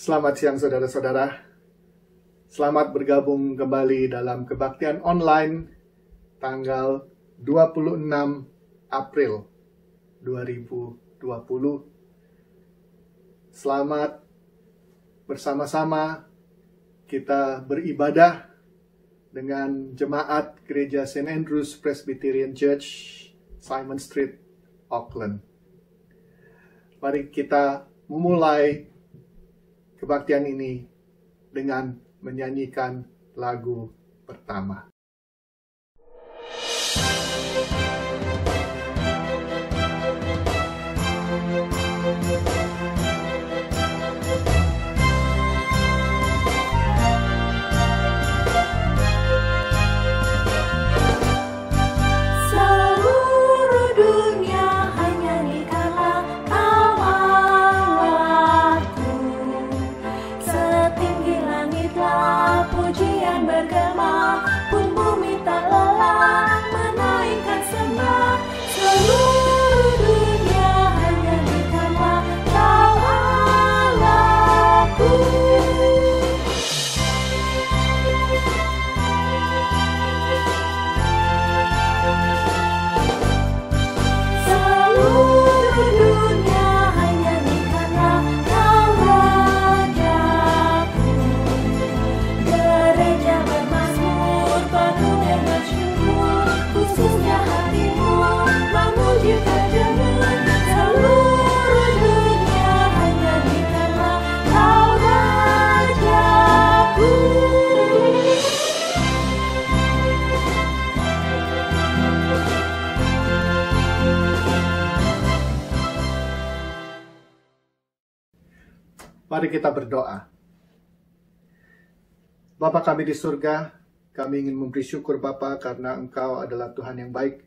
Selamat siang saudara-saudara. Selamat bergabung kembali dalam kebaktian online tanggal 26 April 2020. Selamat bersama-sama kita beribadah dengan jemaat Gereja St. Andrews Presbyterian Church, Simon Street, Auckland. Mari kita memulai kebaktian ini dengan menyanyikan lagu pertama. Mari kita berdoa. Bapa kami di surga, kami ingin memberi syukur Bapa karena Engkau adalah Tuhan yang baik.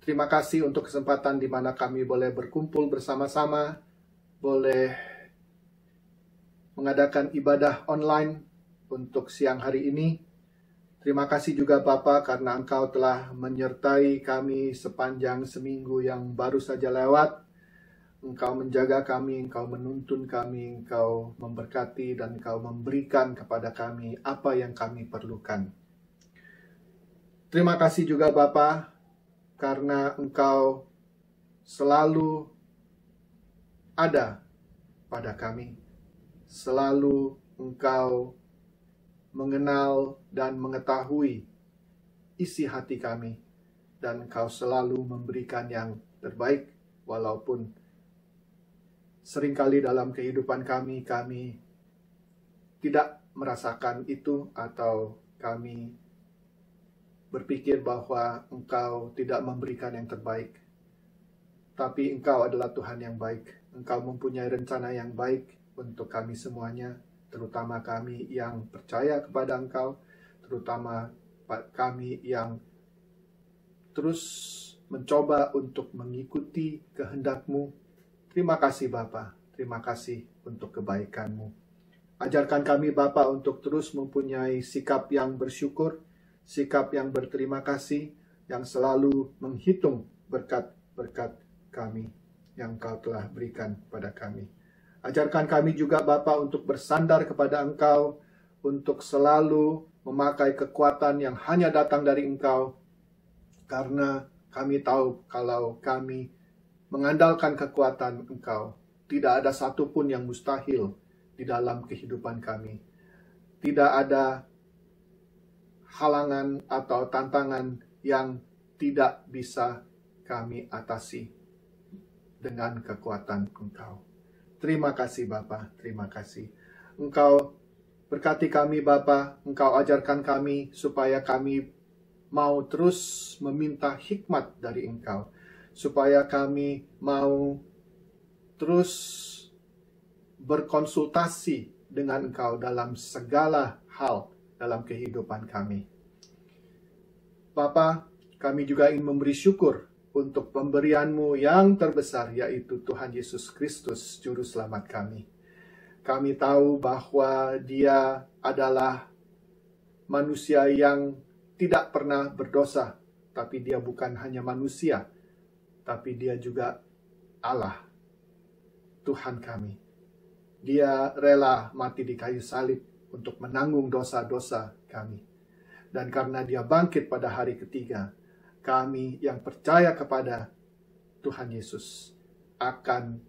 Terima kasih untuk kesempatan di mana kami boleh berkumpul bersama-sama, boleh mengadakan ibadah online untuk siang hari ini. Terima kasih juga Bapa karena Engkau telah menyertai kami sepanjang seminggu yang baru saja lewat Engkau menjaga kami, Engkau menuntun kami, Engkau memberkati dan Engkau memberikan kepada kami apa yang kami perlukan. Terima kasih juga Bapa karena Engkau selalu ada pada kami. Selalu Engkau mengenal dan mengetahui isi hati kami dan Engkau selalu memberikan yang terbaik walaupun seringkali dalam kehidupan kami, kami tidak merasakan itu atau kami berpikir bahwa engkau tidak memberikan yang terbaik. Tapi engkau adalah Tuhan yang baik. Engkau mempunyai rencana yang baik untuk kami semuanya, terutama kami yang percaya kepada engkau, terutama kami yang terus mencoba untuk mengikuti kehendakmu Terima kasih Bapa, terima kasih untuk kebaikanmu. Ajarkan kami Bapa untuk terus mempunyai sikap yang bersyukur, sikap yang berterima kasih, yang selalu menghitung berkat-berkat kami yang kau telah berikan pada kami. Ajarkan kami juga Bapa untuk bersandar kepada Engkau, untuk selalu memakai kekuatan yang hanya datang dari Engkau, karena kami tahu kalau kami mengandalkan kekuatan Engkau. Tidak ada satupun yang mustahil di dalam kehidupan kami. Tidak ada halangan atau tantangan yang tidak bisa kami atasi dengan kekuatan Engkau. Terima kasih Bapa, terima kasih. Engkau berkati kami Bapa, Engkau ajarkan kami supaya kami mau terus meminta hikmat dari Engkau supaya kami mau terus berkonsultasi dengan Engkau dalam segala hal dalam kehidupan kami. Bapa, kami juga ingin memberi syukur untuk pemberianmu yang terbesar, yaitu Tuhan Yesus Kristus, Juru Selamat kami. Kami tahu bahwa dia adalah manusia yang tidak pernah berdosa, tapi dia bukan hanya manusia, tapi dia juga Allah, Tuhan kami. Dia rela mati di kayu salib untuk menanggung dosa-dosa kami. Dan karena dia bangkit pada hari ketiga, kami yang percaya kepada Tuhan Yesus akan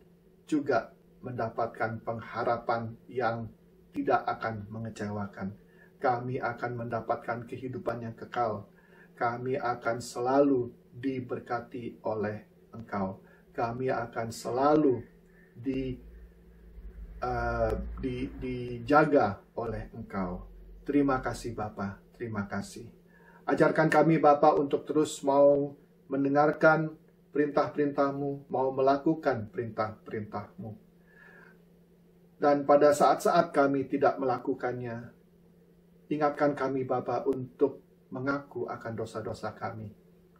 juga mendapatkan pengharapan yang tidak akan mengecewakan. Kami akan mendapatkan kehidupan yang kekal. Kami akan selalu diberkati oleh engkau. Kami akan selalu di, uh, di, dijaga oleh engkau. Terima kasih Bapa, terima kasih. Ajarkan kami Bapa untuk terus mau mendengarkan perintah-perintahmu, mau melakukan perintah-perintahmu. Dan pada saat-saat kami tidak melakukannya, ingatkan kami Bapa untuk mengaku akan dosa-dosa kami.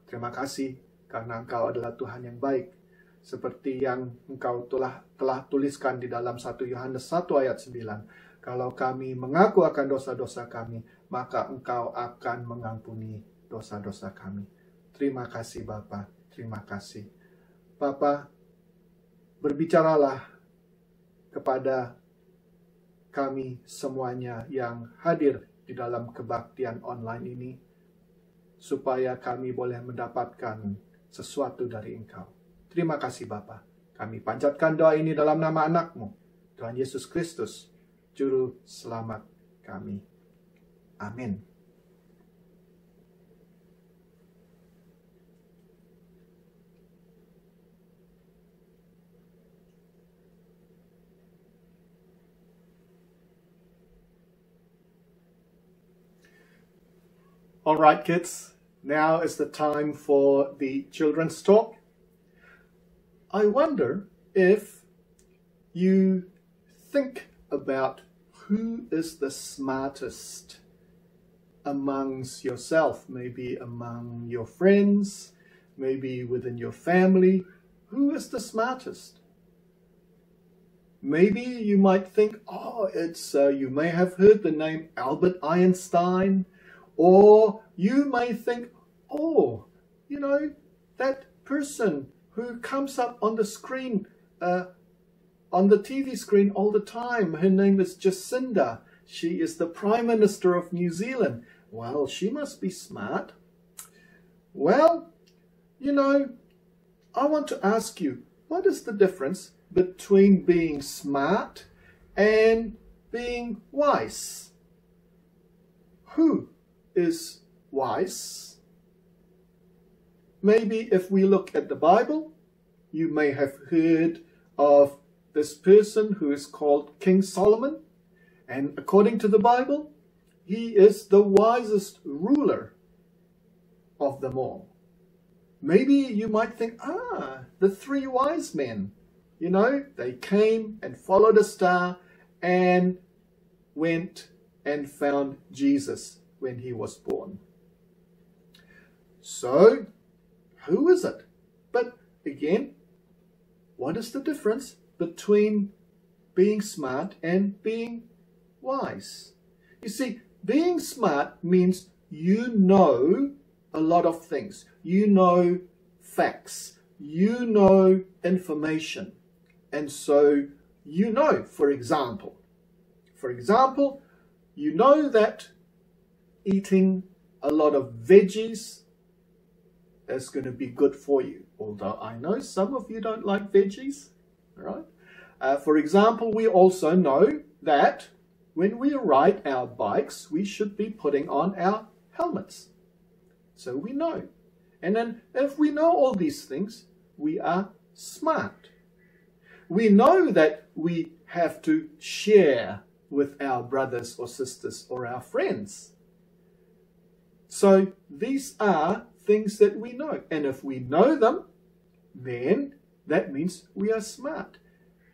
Terima kasih karena engkau adalah Tuhan yang baik. Seperti yang engkau telah, telah tuliskan di dalam 1 Yohanes 1 ayat 9. Kalau kami mengaku akan dosa-dosa kami, maka engkau akan mengampuni dosa-dosa kami. Terima kasih Bapak, terima kasih. Bapak, berbicaralah kepada kami semuanya yang hadir di dalam kebaktian online ini supaya kami boleh mendapatkan sesuatu dari Engkau. Terima kasih Bapa. Kami panjatkan doa ini dalam nama anakmu, Tuhan Yesus Kristus, Juru Selamat kami. Amin. Alright kids. Now is the time for the children's talk. I wonder if you think about who is the smartest amongst yourself, maybe among your friends, maybe within your family. Who is the smartest? Maybe you might think, oh, it's uh, you may have heard the name Albert Einstein, or you may think, oh, you know, that person who comes up on the screen, uh, on the TV screen all the time, her name is Jacinda. She is the Prime Minister of New Zealand. Well, she must be smart. Well, you know, I want to ask you, what is the difference between being smart and being wise? Who is wise? maybe if we look at the Bible, you may have heard of this person who is called King Solomon. And according to the Bible, he is the wisest ruler of them all. Maybe you might think, ah, the three wise men. You know, they came and followed a star and went and found Jesus when he was born. So who is it? But again, what is the difference between being smart and being wise? You see, being smart means you know a lot of things. You know facts. You know information. And so you know, for example, for example, you know that eating a lot of veggies that's going to be good for you. Although I know some of you don't like veggies, right? Uh, for example, we also know that when we ride our bikes, we should be putting on our helmets. So we know. And then if we know all these things, we are smart. We know that we have to share with our brothers or sisters or our friends. So these are things that we know. And if we know them, then that means we are smart.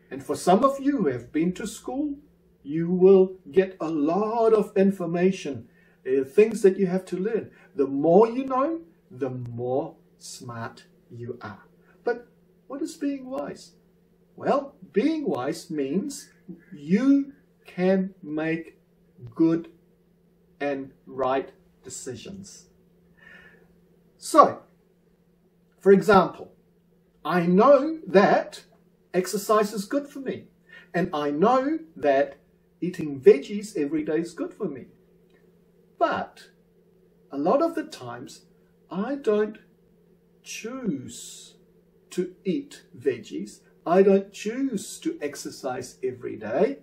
And for some of you who have been to school, you will get a lot of information, uh, things that you have to learn. The more you know, the more smart you are. But what is being wise? Well, being wise means you can make good and right decisions. So, for example, I know that exercise is good for me, and I know that eating veggies every day is good for me. But a lot of the times, I don't choose to eat veggies. I don't choose to exercise every day.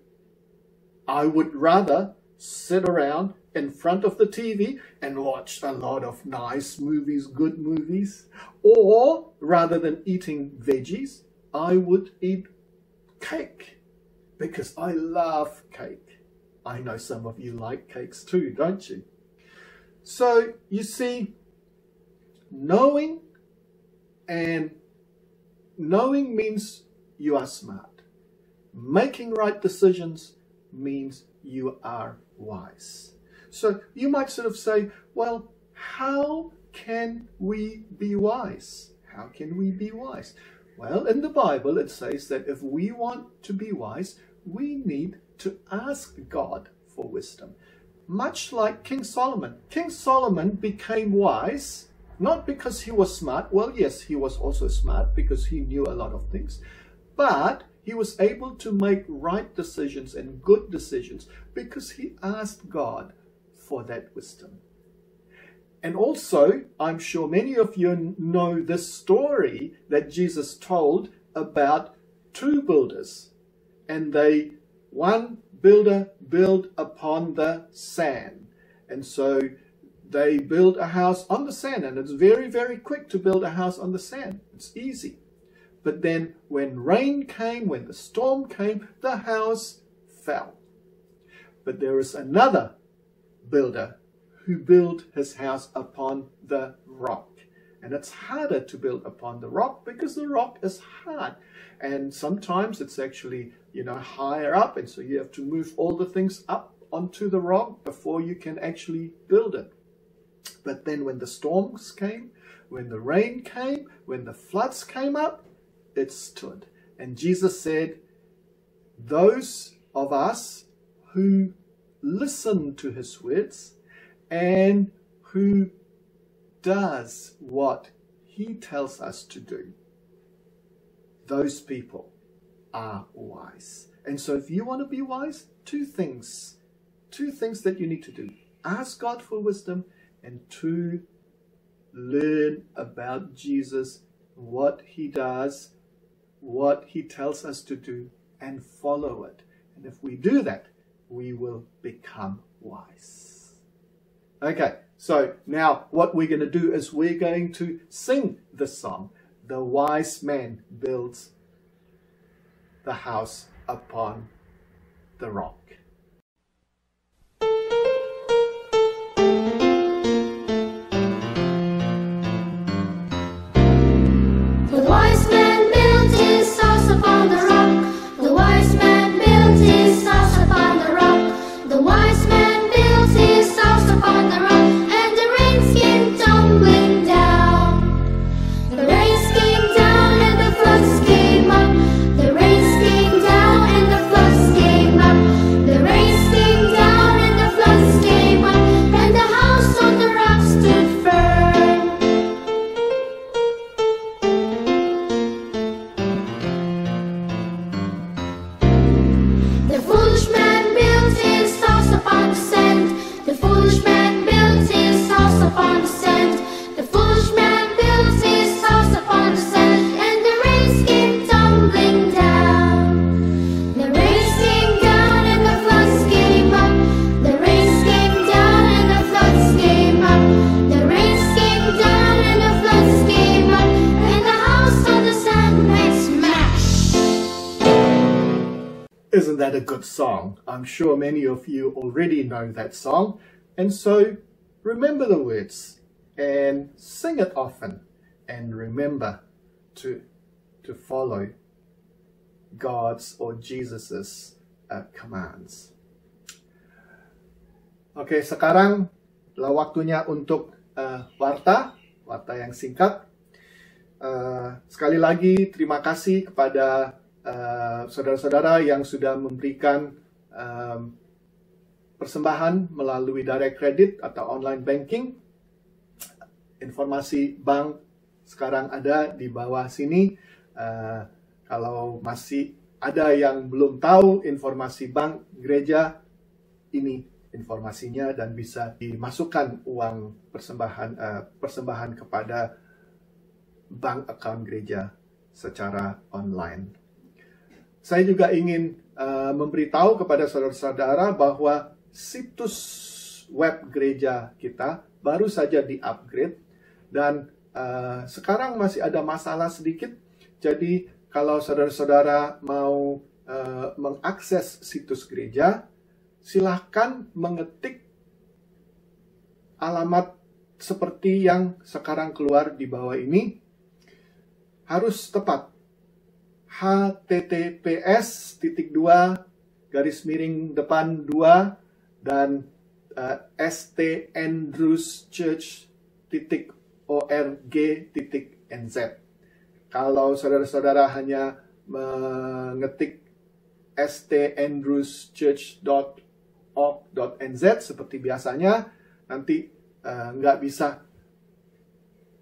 I would rather sit around in front of the TV and watch a lot of nice movies, good movies. Or rather than eating veggies, I would eat cake because I love cake. I know some of you like cakes too, don't you? So you see, knowing and knowing means you are smart. Making right decisions means you are wise. So you might sort of say, well, how can we be wise? How can we be wise? Well, in the Bible, it says that if we want to be wise, we need to ask God for wisdom. Much like King Solomon. King Solomon became wise not because he was smart. Well, yes, he was also smart because he knew a lot of things, but he was able to make right decisions and good decisions because he asked God for that wisdom. And also, I'm sure many of you know this story that Jesus told about two builders. And they, one builder built upon the sand. And so they build a house on the sand. And it's very, very quick to build a house on the sand. It's easy. But then when rain came, when the storm came, the house fell. But there is another builder who built his house upon the rock. And it's harder to build upon the rock because the rock is hard. And sometimes it's actually, you know, higher up. And so you have to move all the things up onto the rock before you can actually build it. But then when the storms came, when the rain came, when the floods came up, it stood. And Jesus said, Those of us who listen to his words and who does what he tells us to do, those people are wise. And so if you want to be wise, two things, two things that you need to do. Ask God for wisdom and two, learn about Jesus, what he does, what he tells us to do and follow it. And if we do that, we will become wise. Okay, so now what we're going to do is we're going to sing the song, The Wise Man Builds the House Upon the Rock. know that song. And so remember the words and sing it often and remember to, to follow God's or Jesus's uh, commands. Oke, okay, sekarang telah waktunya untuk uh, warta, warta yang singkat. Uh, sekali lagi terima kasih kepada uh, saudara-saudara uh, yang sudah memberikan uh, persembahan melalui direct credit atau online banking. Informasi bank sekarang ada di bawah sini. Uh, kalau masih ada yang belum tahu informasi bank gereja, ini informasinya dan bisa dimasukkan uang persembahan uh, persembahan kepada bank account gereja secara online. Saya juga ingin uh, memberitahu kepada saudara-saudara bahwa situs web gereja kita baru saja di-upgrade dan uh, sekarang masih ada masalah sedikit. Jadi kalau saudara-saudara mau uh, mengakses situs gereja, silahkan mengetik alamat seperti yang sekarang keluar di bawah ini harus tepat https titik dua garis miring depan 2 dan uh, eh, st andrews church titik org titik nz kalau saudara-saudara hanya mengetik st andrews church dot dot org nz seperti biasanya nanti uh, nggak bisa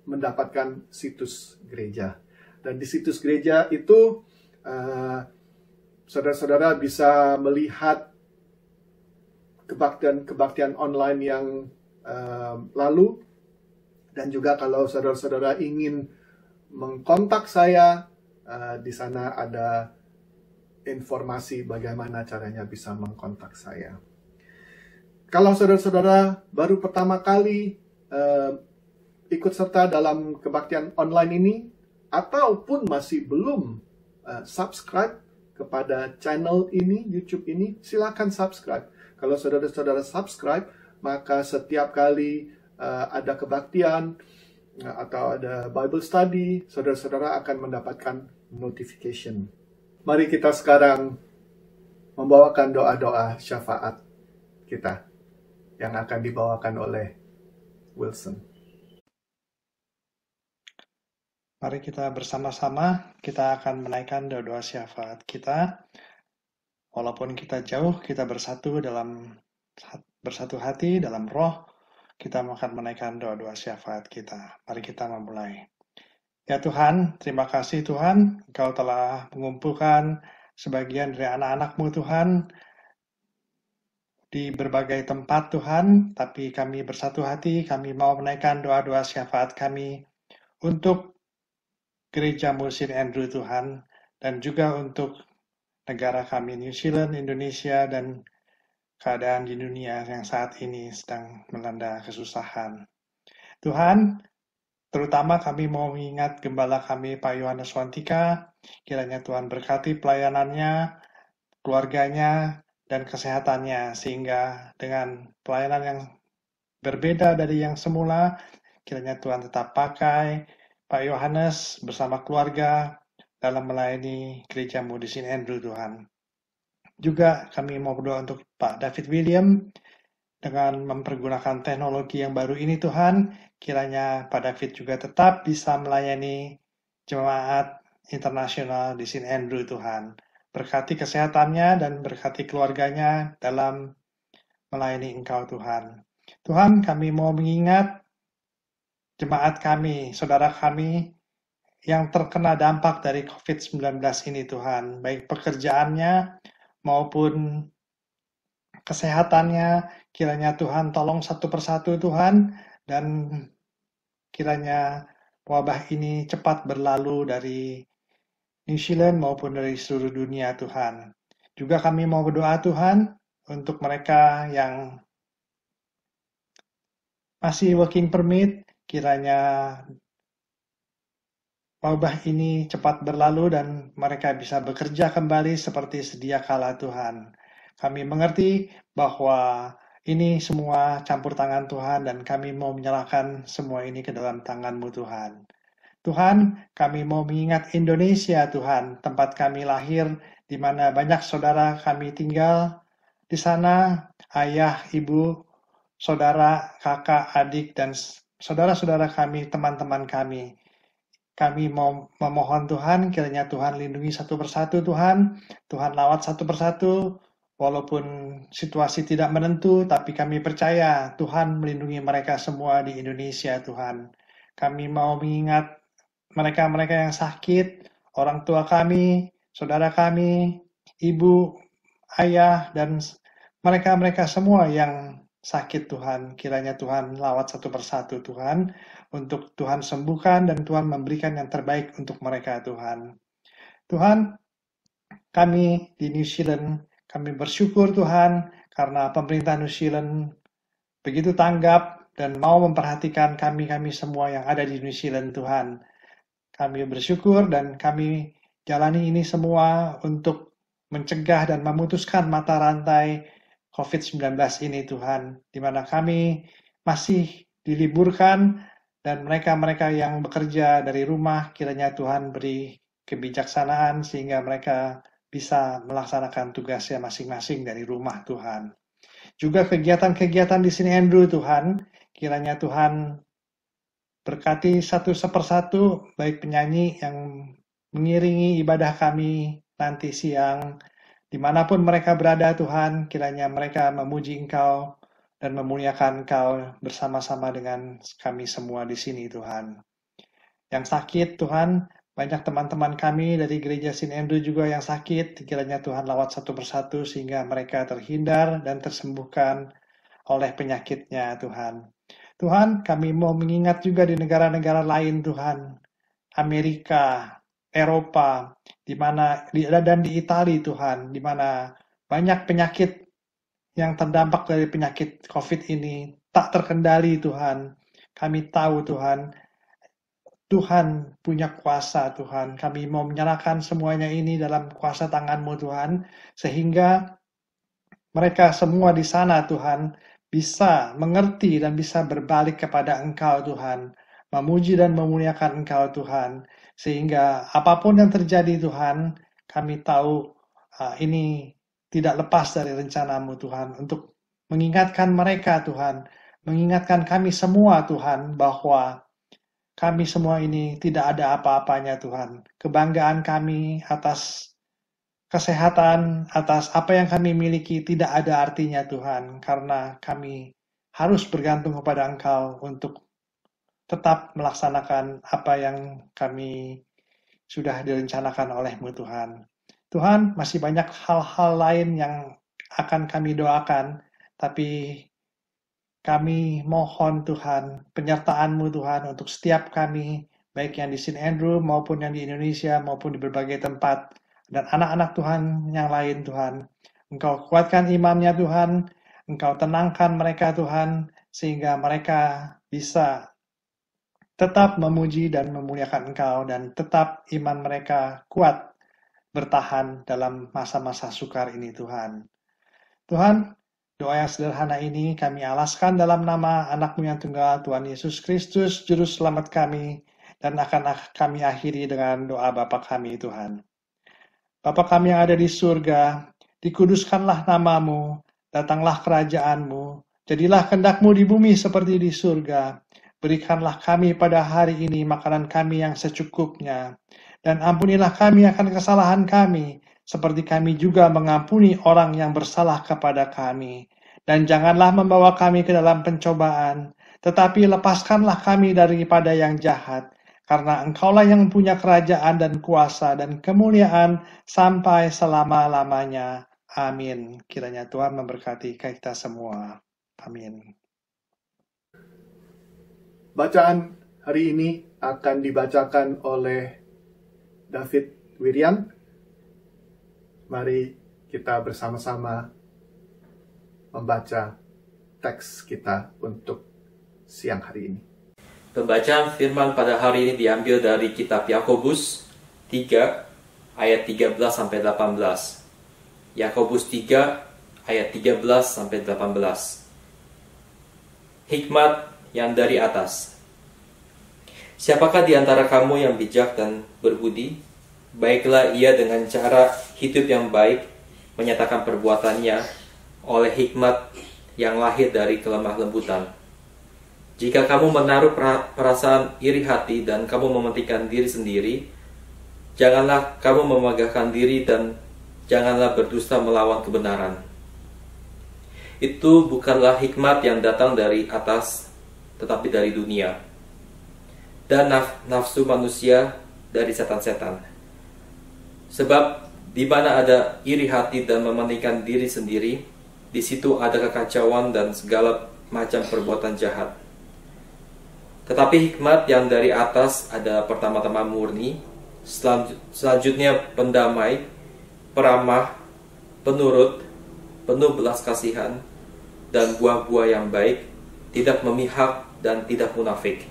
mendapatkan situs gereja dan di situs gereja itu uh, eh, saudara -saudara bisa melihat kebaktian-kebaktian online yang uh, lalu dan juga kalau saudara-saudara ingin mengkontak saya uh, di sana ada informasi bagaimana caranya bisa mengkontak saya. Kalau saudara-saudara baru pertama kali uh, ikut serta dalam kebaktian online ini, ataupun masih belum uh, subscribe kepada channel ini, YouTube ini, silakan subscribe. Kalau saudara-saudara subscribe, maka setiap kali uh, ada kebaktian uh, atau ada Bible study, saudara-saudara akan mendapatkan notification. Mari kita sekarang membawakan doa-doa syafaat kita yang akan dibawakan oleh Wilson. Mari kita bersama-sama, kita akan menaikkan doa-doa syafaat kita. Walaupun kita jauh, kita bersatu dalam bersatu hati dalam roh, kita akan menaikkan doa-doa syafaat kita. Mari kita memulai. Ya Tuhan, terima kasih Tuhan, Engkau telah mengumpulkan sebagian dari anak-anakmu Tuhan di berbagai tempat Tuhan, tapi kami bersatu hati, kami mau menaikkan doa-doa syafaat kami untuk gereja Musin Andrew Tuhan, dan juga untuk negara kami New Zealand, Indonesia, dan keadaan di dunia yang saat ini sedang melanda kesusahan. Tuhan, terutama kami mau mengingat gembala kami Pak Yohanes Wantika, kiranya Tuhan berkati pelayanannya, keluarganya, dan kesehatannya, sehingga dengan pelayanan yang berbeda dari yang semula, kiranya Tuhan tetap pakai Pak Yohanes bersama keluarga dalam melayani gerejamu di St. Andrew Tuhan. Juga kami mau berdoa untuk Pak David William dengan mempergunakan teknologi yang baru ini Tuhan, kiranya Pak David juga tetap bisa melayani jemaat internasional di St. Andrew Tuhan. Berkati kesehatannya dan berkati keluarganya dalam melayani Engkau Tuhan. Tuhan, kami mau mengingat jemaat kami, saudara kami yang terkena dampak dari COVID-19 ini Tuhan, baik pekerjaannya maupun kesehatannya, kiranya Tuhan tolong satu persatu Tuhan, dan kiranya wabah ini cepat berlalu dari New Zealand maupun dari seluruh dunia Tuhan. Juga kami mau berdoa Tuhan untuk mereka yang masih working permit, kiranya wabah ini cepat berlalu dan mereka bisa bekerja kembali seperti sedia kala Tuhan. Kami mengerti bahwa ini semua campur tangan Tuhan dan kami mau menyerahkan semua ini ke dalam tanganmu Tuhan. Tuhan, kami mau mengingat Indonesia Tuhan, tempat kami lahir, di mana banyak saudara kami tinggal. Di sana ayah, ibu, saudara, kakak, adik, dan saudara-saudara kami, teman-teman kami. Kami mau memohon Tuhan, kiranya Tuhan lindungi satu persatu Tuhan, Tuhan lawat satu persatu, walaupun situasi tidak menentu, tapi kami percaya Tuhan melindungi mereka semua di Indonesia Tuhan. Kami mau mengingat mereka-mereka yang sakit, orang tua kami, saudara kami, ibu, ayah, dan mereka-mereka semua yang sakit Tuhan. Kiranya Tuhan lawat satu persatu Tuhan untuk Tuhan sembuhkan dan Tuhan memberikan yang terbaik untuk mereka Tuhan. Tuhan, kami di New Zealand, kami bersyukur Tuhan karena pemerintah New Zealand begitu tanggap dan mau memperhatikan kami-kami semua yang ada di New Zealand Tuhan. Kami bersyukur dan kami jalani ini semua untuk mencegah dan memutuskan mata rantai COVID-19 ini Tuhan, di mana kami masih diliburkan dan mereka-mereka yang bekerja dari rumah, kiranya Tuhan beri kebijaksanaan sehingga mereka bisa melaksanakan tugasnya masing-masing dari rumah Tuhan. Juga kegiatan-kegiatan di sini Andrew Tuhan, kiranya Tuhan berkati satu sepersatu baik penyanyi yang mengiringi ibadah kami nanti siang dimanapun mereka berada Tuhan kiranya mereka memuji Engkau dan memuliakan Kau bersama-sama dengan kami semua di sini, Tuhan. Yang sakit, Tuhan, banyak teman-teman kami dari gereja Sinendo juga yang sakit, kiranya Tuhan lawat satu persatu sehingga mereka terhindar dan tersembuhkan oleh penyakitnya, Tuhan. Tuhan, kami mau mengingat juga di negara-negara lain, Tuhan. Amerika, Eropa, di mana dan di Italia, Tuhan, di mana banyak penyakit yang terdampak dari penyakit COVID ini tak terkendali Tuhan. Kami tahu Tuhan, Tuhan punya kuasa Tuhan. Kami mau menyerahkan semuanya ini dalam kuasa tanganmu Tuhan. Sehingga mereka semua di sana Tuhan bisa mengerti dan bisa berbalik kepada Engkau Tuhan. Memuji dan memuliakan Engkau Tuhan. Sehingga apapun yang terjadi Tuhan, kami tahu uh, ini tidak lepas dari rencanamu Tuhan untuk mengingatkan mereka Tuhan, mengingatkan kami semua Tuhan bahwa kami semua ini tidak ada apa-apanya Tuhan. Kebanggaan kami atas kesehatan, atas apa yang kami miliki tidak ada artinya Tuhan karena kami harus bergantung kepada Engkau untuk tetap melaksanakan apa yang kami sudah direncanakan olehmu Tuhan. Tuhan, masih banyak hal-hal lain yang akan kami doakan, tapi kami mohon Tuhan, penyertaan-Mu Tuhan untuk setiap kami, baik yang di St. Andrew maupun yang di Indonesia maupun di berbagai tempat, dan anak-anak Tuhan yang lain Tuhan. Engkau kuatkan imannya Tuhan, Engkau tenangkan mereka Tuhan, sehingga mereka bisa tetap memuji dan memuliakan Engkau dan tetap iman mereka kuat bertahan dalam masa-masa sukar ini Tuhan. Tuhan, doa yang sederhana ini kami alaskan dalam nama anakmu yang tunggal Tuhan Yesus Kristus, Juru Selamat kami, dan akan kami akhiri dengan doa Bapa kami Tuhan. Bapa kami yang ada di surga, dikuduskanlah namamu, datanglah kerajaanmu, jadilah kendakmu di bumi seperti di surga. Berikanlah kami pada hari ini makanan kami yang secukupnya, dan ampunilah kami akan kesalahan kami, seperti kami juga mengampuni orang yang bersalah kepada kami. Dan janganlah membawa kami ke dalam pencobaan, tetapi lepaskanlah kami daripada yang jahat, karena engkaulah yang punya kerajaan dan kuasa dan kemuliaan sampai selama-lamanya. Amin. Kiranya Tuhan memberkati kita semua. Amin. Bacaan hari ini akan dibacakan oleh David Wirian. Mari kita bersama-sama membaca teks kita untuk siang hari ini. Pembacaan firman pada hari ini diambil dari kitab Yakobus 3 ayat 13 sampai 18. Yakobus 3 ayat 13 sampai 18. Hikmat yang dari atas. Siapakah di antara kamu yang bijak dan berbudi? Baiklah ia dengan cara hidup yang baik, menyatakan perbuatannya oleh hikmat yang lahir dari kelemah lembutan. Jika kamu menaruh perasaan iri hati dan kamu mementingkan diri sendiri, janganlah kamu memegahkan diri dan janganlah berdusta melawan kebenaran. Itu bukanlah hikmat yang datang dari atas, tetapi dari dunia dan naf nafsu manusia dari setan-setan. Sebab di mana ada iri hati dan mementingkan diri sendiri, di situ ada kekacauan dan segala macam perbuatan jahat. Tetapi hikmat yang dari atas ada pertama-tama murni, selanjutnya pendamai, peramah, penurut, penuh belas kasihan, dan buah-buah yang baik, tidak memihak dan tidak munafik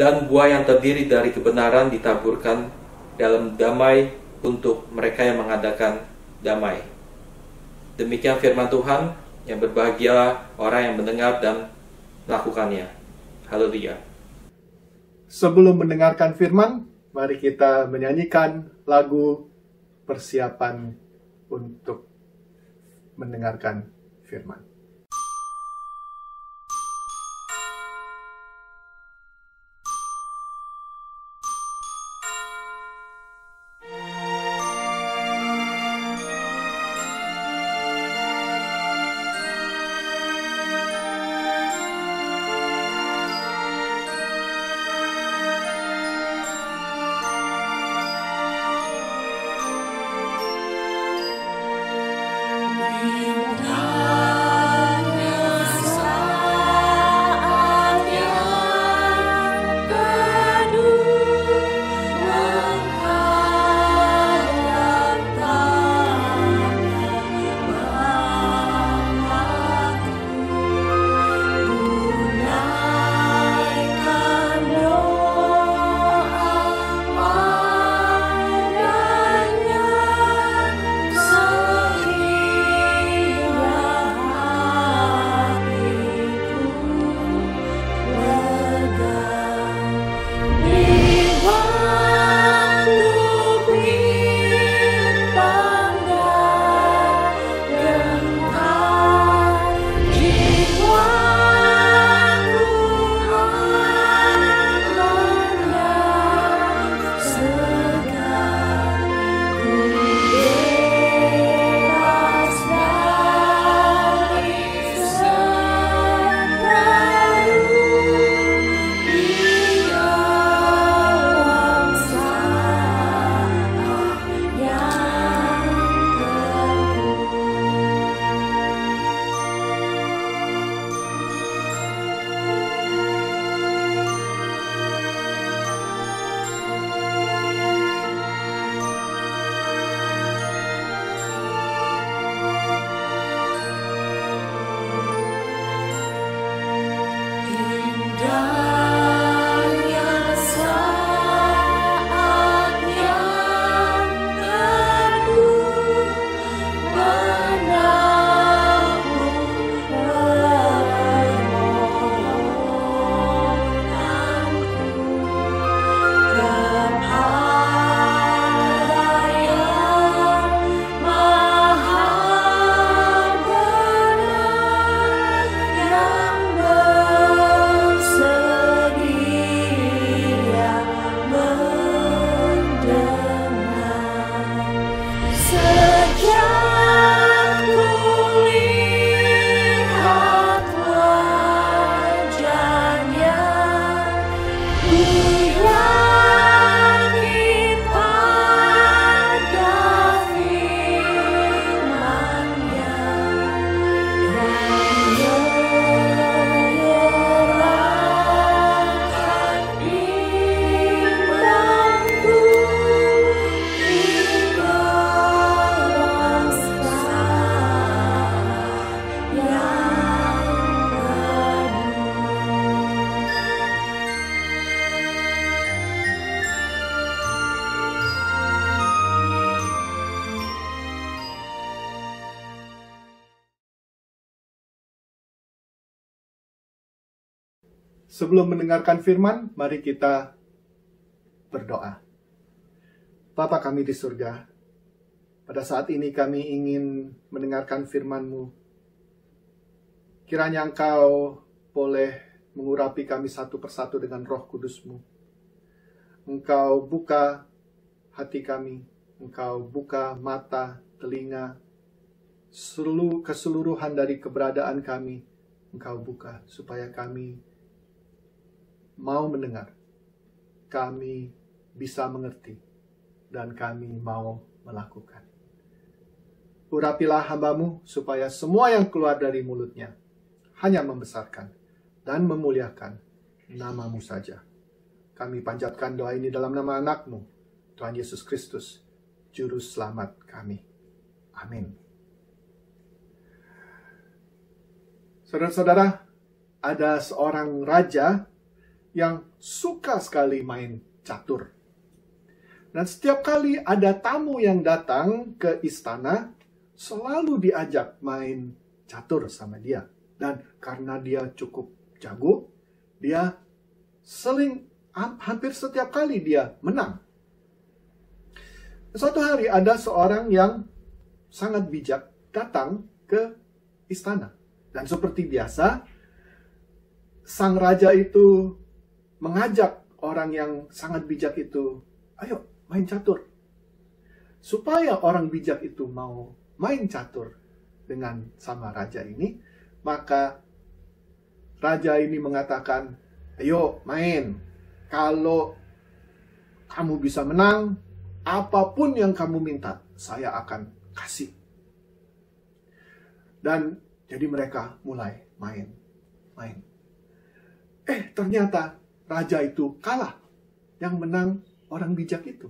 dan buah yang terdiri dari kebenaran ditaburkan dalam damai untuk mereka yang mengadakan damai. Demikian firman Tuhan yang berbahagia orang yang mendengar dan melakukannya. Haleluya. Sebelum mendengarkan firman, mari kita menyanyikan lagu persiapan untuk mendengarkan firman. sebelum mendengarkan firman, mari kita berdoa. Bapa kami di surga, pada saat ini kami ingin mendengarkan firman-Mu. Kiranya Engkau boleh mengurapi kami satu persatu dengan roh kudus-Mu. Engkau buka hati kami, Engkau buka mata, telinga, seluruh keseluruhan dari keberadaan kami, Engkau buka supaya kami mau mendengar, kami bisa mengerti, dan kami mau melakukan. Urapilah hambamu supaya semua yang keluar dari mulutnya hanya membesarkan dan memuliakan namamu saja. Kami panjatkan doa ini dalam nama anakmu, Tuhan Yesus Kristus, Juru Selamat kami. Amin. Saudara-saudara, ada seorang raja yang suka sekali main catur. Dan setiap kali ada tamu yang datang ke istana, selalu diajak main catur sama dia. Dan karena dia cukup jago, dia sering hampir setiap kali dia menang. Suatu hari ada seorang yang sangat bijak datang ke istana. Dan seperti biasa, sang raja itu mengajak orang yang sangat bijak itu, ayo main catur. Supaya orang bijak itu mau main catur dengan sama raja ini, maka raja ini mengatakan, ayo main. Kalau kamu bisa menang, apapun yang kamu minta, saya akan kasih. Dan jadi mereka mulai main, main. Eh, ternyata raja itu kalah. Yang menang orang bijak itu.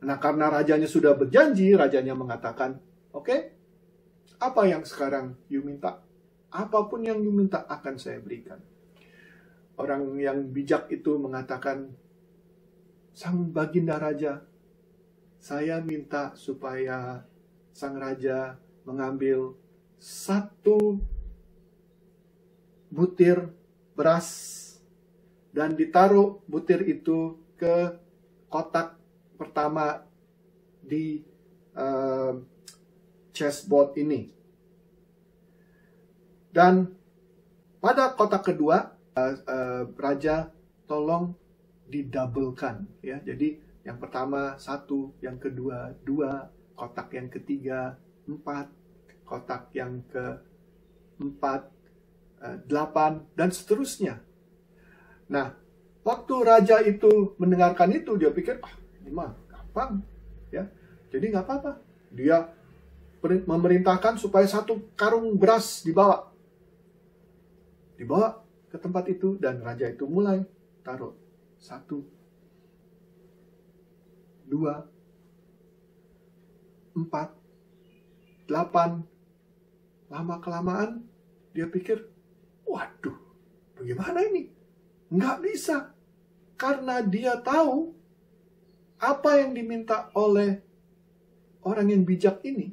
Nah, karena rajanya sudah berjanji, rajanya mengatakan, "Oke, okay, apa yang sekarang you minta? Apapun yang you minta akan saya berikan." Orang yang bijak itu mengatakan, "Sang baginda raja, saya minta supaya sang raja mengambil satu butir beras dan ditaruh butir itu ke kotak pertama di uh, chessboard ini. Dan pada kotak kedua, uh, uh, raja tolong didoublekan ya. Jadi yang pertama satu, yang kedua dua, kotak yang ketiga empat, kotak yang ke empat, uh, delapan, dan seterusnya Nah, waktu raja itu mendengarkan itu, dia pikir, ah, ini mah gampang. Ya, jadi nggak apa-apa. Dia memerintahkan supaya satu karung beras dibawa. Dibawa ke tempat itu dan raja itu mulai taruh satu, dua, empat, delapan. Lama kelamaan dia pikir, waduh, bagaimana ini? Nggak bisa. Karena dia tahu apa yang diminta oleh orang yang bijak ini.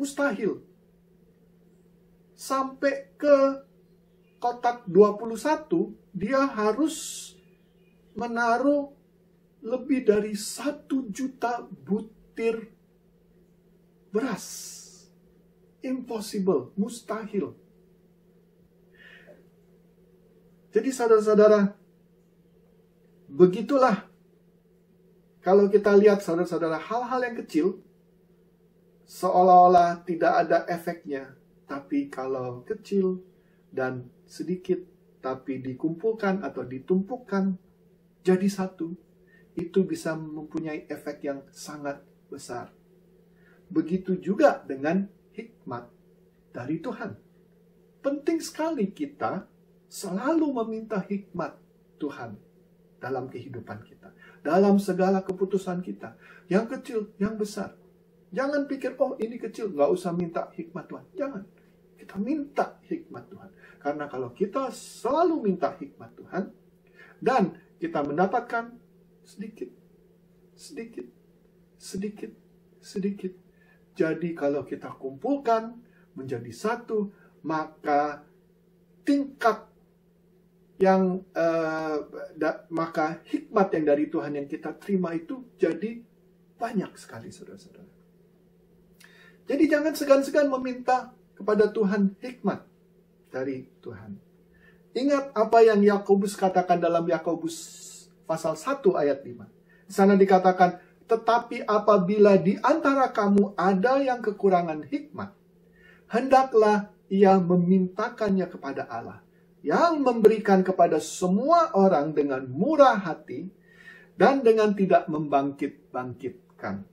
Mustahil. Sampai ke kotak 21, dia harus menaruh lebih dari satu juta butir beras. Impossible, mustahil. Jadi saudara-saudara, begitulah kalau kita lihat saudara-saudara hal-hal yang kecil seolah-olah tidak ada efeknya, tapi kalau kecil dan sedikit tapi dikumpulkan atau ditumpukan jadi satu, itu bisa mempunyai efek yang sangat besar. Begitu juga dengan hikmat dari Tuhan. Penting sekali kita selalu meminta hikmat Tuhan dalam kehidupan kita, dalam segala keputusan kita, yang kecil, yang besar. Jangan pikir, oh ini kecil, gak usah minta hikmat Tuhan. Jangan. Kita minta hikmat Tuhan. Karena kalau kita selalu minta hikmat Tuhan, dan kita mendapatkan sedikit, sedikit, sedikit, sedikit. Jadi kalau kita kumpulkan menjadi satu, maka tingkat yang uh, da, maka hikmat yang dari Tuhan yang kita terima itu jadi banyak sekali saudara-saudara. Jadi jangan segan-segan meminta kepada Tuhan hikmat dari Tuhan. Ingat apa yang Yakobus katakan dalam Yakobus pasal 1 ayat 5. Di sana dikatakan, tetapi apabila di antara kamu ada yang kekurangan hikmat, hendaklah ia memintakannya kepada Allah yang memberikan kepada semua orang dengan murah hati dan dengan tidak membangkit-bangkitkan.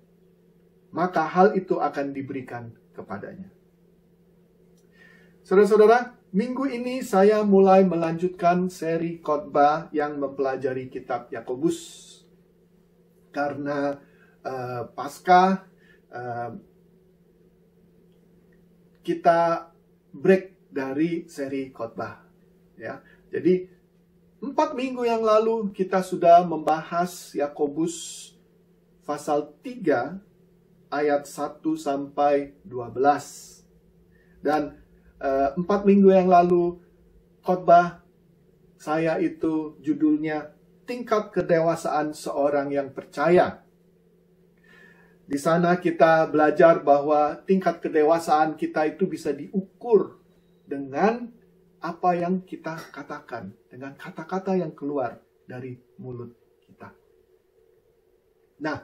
Maka hal itu akan diberikan kepadanya. Saudara-saudara, minggu ini saya mulai melanjutkan seri khotbah yang mempelajari kitab Yakobus. Karena uh, eh, pasca uh, eh, kita break dari seri khotbah ya. Jadi empat minggu yang lalu kita sudah membahas Yakobus pasal 3 ayat 1 sampai 12. Dan eh, empat minggu yang lalu khotbah saya itu judulnya tingkat kedewasaan seorang yang percaya. Di sana kita belajar bahwa tingkat kedewasaan kita itu bisa diukur dengan apa yang kita katakan, dengan kata-kata yang keluar dari mulut kita. Nah,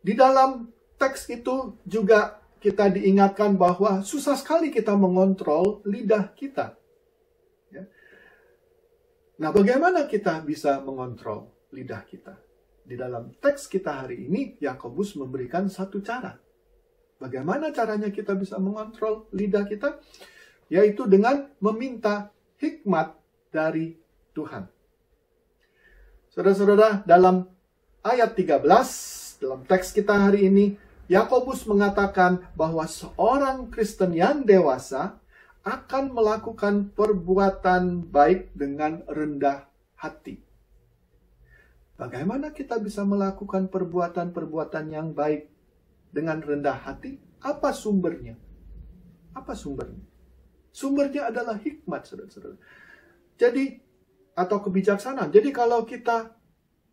di dalam teks itu juga kita diingatkan bahwa susah sekali kita mengontrol lidah kita. Ya. Nah, bagaimana kita bisa mengontrol lidah kita? Di dalam teks kita hari ini, Yakobus memberikan satu cara. Bagaimana caranya kita bisa mengontrol lidah kita? yaitu dengan meminta hikmat dari Tuhan. Saudara-saudara, dalam ayat 13 dalam teks kita hari ini, Yakobus mengatakan bahwa seorang Kristen yang dewasa akan melakukan perbuatan baik dengan rendah hati. Bagaimana kita bisa melakukan perbuatan-perbuatan yang baik dengan rendah hati? Apa sumbernya? Apa sumbernya? Sumbernya adalah hikmat, saudara-saudara. Jadi, atau kebijaksanaan. Jadi kalau kita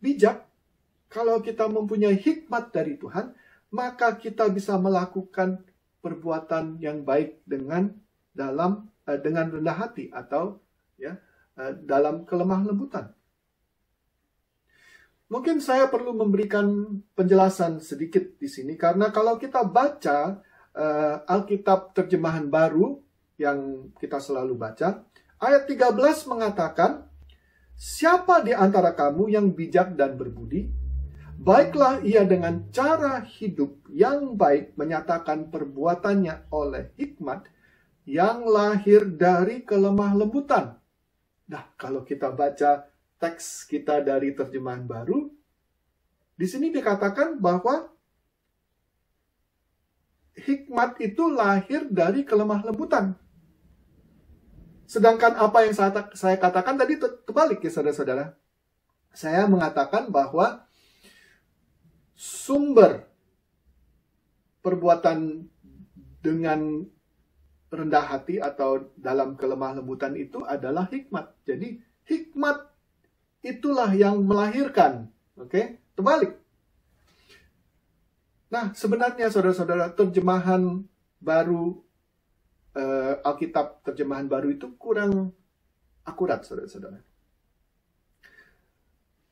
bijak, kalau kita mempunyai hikmat dari Tuhan, maka kita bisa melakukan perbuatan yang baik dengan dalam eh, dengan rendah hati atau ya eh, dalam kelemah lembutan. Mungkin saya perlu memberikan penjelasan sedikit di sini karena kalau kita baca uh, Alkitab terjemahan baru yang kita selalu baca. Ayat 13 mengatakan, Siapa di antara kamu yang bijak dan berbudi? Baiklah ia dengan cara hidup yang baik menyatakan perbuatannya oleh hikmat yang lahir dari kelemah lembutan. Nah, kalau kita baca teks kita dari terjemahan baru, di sini dikatakan bahwa hikmat itu lahir dari kelemah lembutan. Sedangkan apa yang saya katakan tadi terbalik ya saudara-saudara. Saya mengatakan bahwa sumber perbuatan dengan rendah hati atau dalam kelemah lembutan itu adalah hikmat. Jadi hikmat itulah yang melahirkan, oke? Okay? Terbalik. Nah, sebenarnya saudara-saudara terjemahan baru uh, Alkitab terjemahan baru itu kurang akurat, saudara-saudara.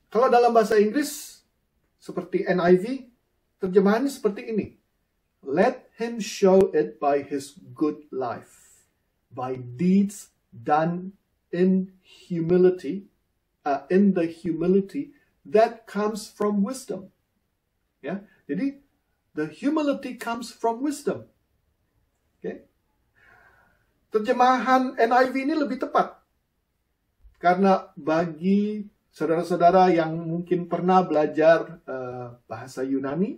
Kalau dalam bahasa Inggris, seperti NIV, terjemahannya seperti ini. Let him show it by his good life, by deeds done in humility, uh, in the humility that comes from wisdom. Ya, jadi the humility comes from wisdom. Okay? Terjemahan NIV ini lebih tepat. Karena bagi saudara-saudara yang mungkin pernah belajar uh, bahasa Yunani,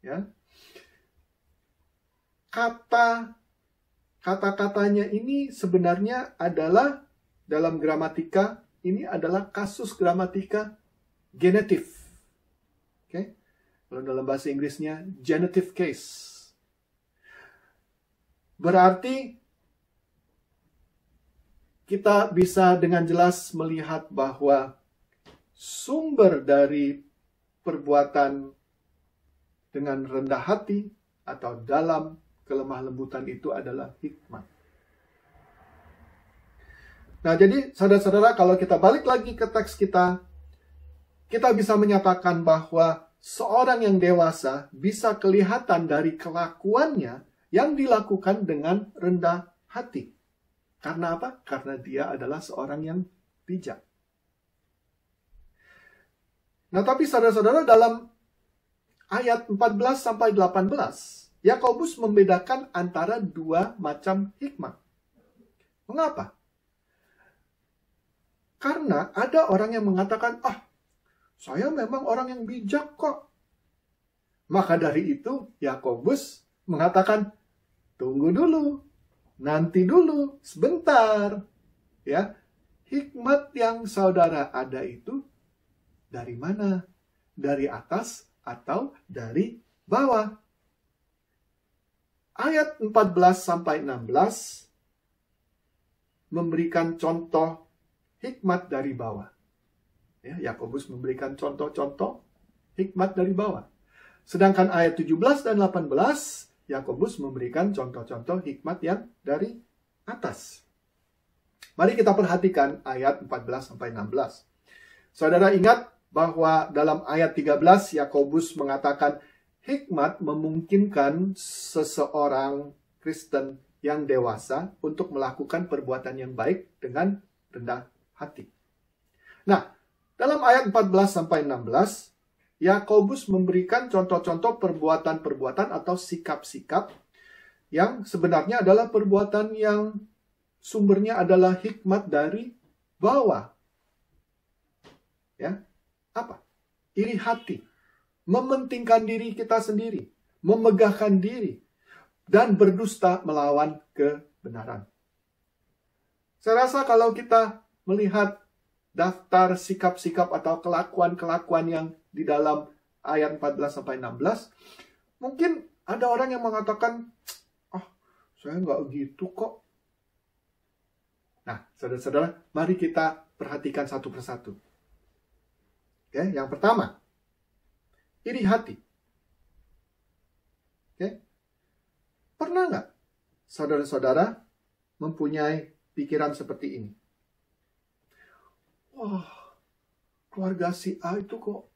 ya, kata kata-katanya ini sebenarnya adalah dalam gramatika ini adalah kasus gramatika genetif. Oke. Okay? Kalau dalam bahasa Inggrisnya genitive case. Berarti kita bisa dengan jelas melihat bahwa sumber dari perbuatan dengan rendah hati atau dalam kelemah lembutan itu adalah hikmat. Nah, jadi saudara-saudara, kalau kita balik lagi ke teks kita, kita bisa menyatakan bahwa seorang yang dewasa bisa kelihatan dari kelakuannya yang dilakukan dengan rendah hati. Karena apa? Karena dia adalah seorang yang bijak. Nah, tapi saudara-saudara dalam ayat 14 sampai 18, Yakobus membedakan antara dua macam hikmah. Mengapa? Karena ada orang yang mengatakan, "Ah, saya memang orang yang bijak kok." Maka dari itu Yakobus mengatakan, "Tunggu dulu nanti dulu, sebentar. Ya, hikmat yang saudara ada itu dari mana? Dari atas atau dari bawah? Ayat 14 sampai 16 memberikan contoh hikmat dari bawah. Ya, Yakobus memberikan contoh-contoh hikmat dari bawah. Sedangkan ayat 17 dan 18 Yakobus memberikan contoh-contoh hikmat yang dari atas. Mari kita perhatikan ayat 14 sampai 16. Saudara ingat bahwa dalam ayat 13 Yakobus mengatakan hikmat memungkinkan seseorang Kristen yang dewasa untuk melakukan perbuatan yang baik dengan rendah hati. Nah, dalam ayat 14 sampai 16 Yakobus memberikan contoh-contoh perbuatan-perbuatan atau sikap-sikap yang sebenarnya adalah perbuatan yang sumbernya adalah hikmat dari bawah. Ya. Apa? Iri hati, mementingkan diri kita sendiri, memegahkan diri, dan berdusta melawan kebenaran. Saya rasa kalau kita melihat daftar sikap-sikap atau kelakuan-kelakuan yang di dalam ayat 14 sampai 16 mungkin ada orang yang mengatakan oh, saya nggak gitu kok nah saudara-saudara mari kita perhatikan satu persatu oke ya, yang pertama iri hati oke ya, pernah nggak saudara-saudara mempunyai pikiran seperti ini wah oh, keluarga si A itu kok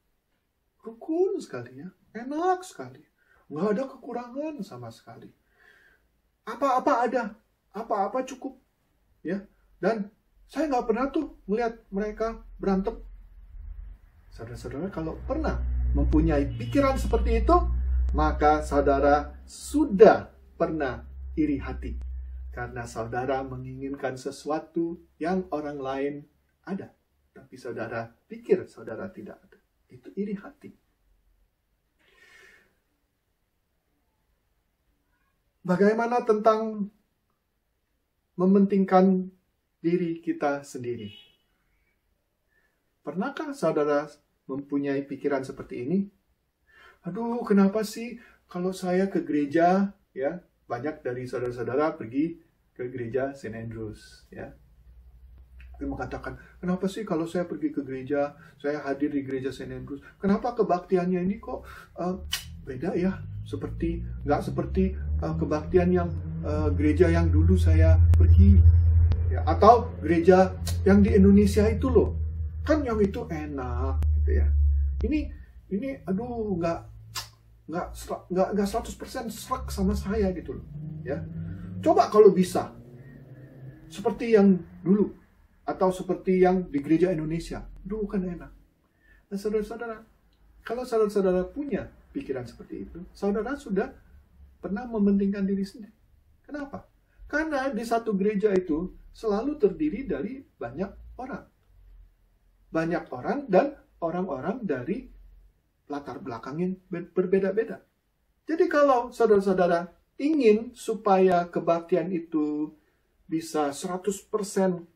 rukun sekali ya, enak sekali, nggak ada kekurangan sama sekali. Apa-apa ada, apa-apa cukup, ya. Dan saya nggak pernah tuh melihat mereka berantem. Saudara-saudara kalau pernah mempunyai pikiran seperti itu, maka saudara sudah pernah iri hati karena saudara menginginkan sesuatu yang orang lain ada. Tapi saudara pikir saudara tidak ada. Itu iri hati. Bagaimana tentang mementingkan diri kita sendiri? Pernahkah saudara mempunyai pikiran seperti ini? Aduh, kenapa sih kalau saya ke gereja, ya, banyak dari saudara-saudara pergi ke gereja St. Andrews, ya, dia mengatakan, kenapa sih kalau saya pergi ke gereja, saya hadir di gereja St. Andrews, kenapa kebaktiannya ini kok uh, beda ya? Seperti, nggak seperti uh, kebaktian yang uh, gereja yang dulu saya pergi. Ya, atau gereja yang di Indonesia itu loh, kan yang itu enak gitu ya. Ini, ini aduh nggak nggak nggak nggak 100% serak sama saya gitu loh ya coba kalau bisa seperti yang dulu atau seperti yang di gereja Indonesia. Duh, kan enak. Nah, saudara-saudara, kalau saudara-saudara punya pikiran seperti itu, saudara sudah pernah mementingkan diri sendiri. Kenapa? Karena di satu gereja itu selalu terdiri dari banyak orang. Banyak orang dan orang-orang dari latar belakang yang berbeda-beda. Jadi kalau saudara-saudara ingin supaya kebaktian itu bisa 100%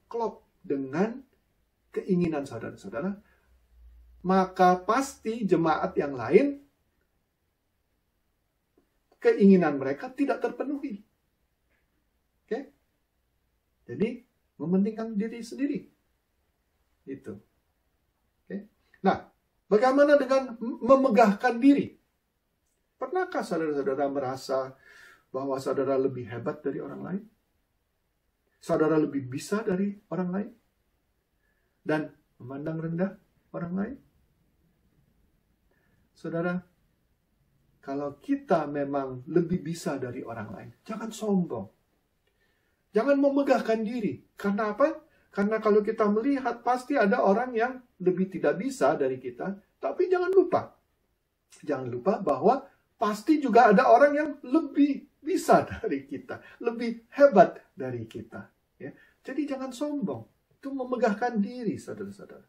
klop dengan keinginan saudara-saudara, maka pasti jemaat yang lain keinginan mereka tidak terpenuhi. Oke? Jadi mementingkan diri sendiri. Itu. Oke. Nah, bagaimana dengan memegahkan diri? Pernahkah saudara-saudara merasa bahwa saudara lebih hebat dari orang lain? Saudara lebih bisa dari orang lain? Dan memandang rendah orang lain? Saudara, kalau kita memang lebih bisa dari orang lain, jangan sombong. Jangan memegahkan diri. Karena apa? Karena kalau kita melihat pasti ada orang yang lebih tidak bisa dari kita. Tapi jangan lupa. Jangan lupa bahwa pasti juga ada orang yang lebih bisa dari kita, lebih hebat dari kita. Ya. Jadi jangan sombong, itu memegahkan diri, saudara-saudara.